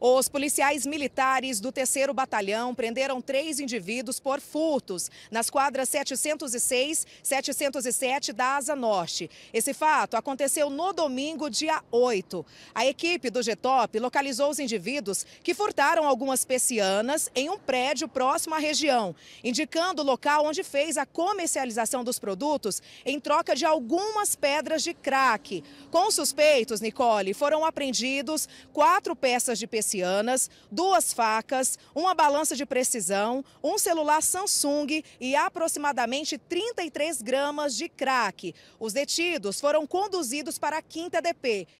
Os policiais militares do terceiro batalhão prenderam três indivíduos por furtos nas quadras 706, 707 da Asa Norte. Esse fato aconteceu no domingo, dia 8. A equipe do GETOP localizou os indivíduos que furtaram algumas persianas em um prédio próximo à região, indicando o local onde fez a comercialização dos produtos em troca de algumas pedras de crack. Com os suspeitos, Nicole, foram apreendidos quatro peças de pesquisa persianas, duas facas, uma balança de precisão, um celular Samsung e aproximadamente 33 gramas de crack. Os detidos foram conduzidos para a quinta DP.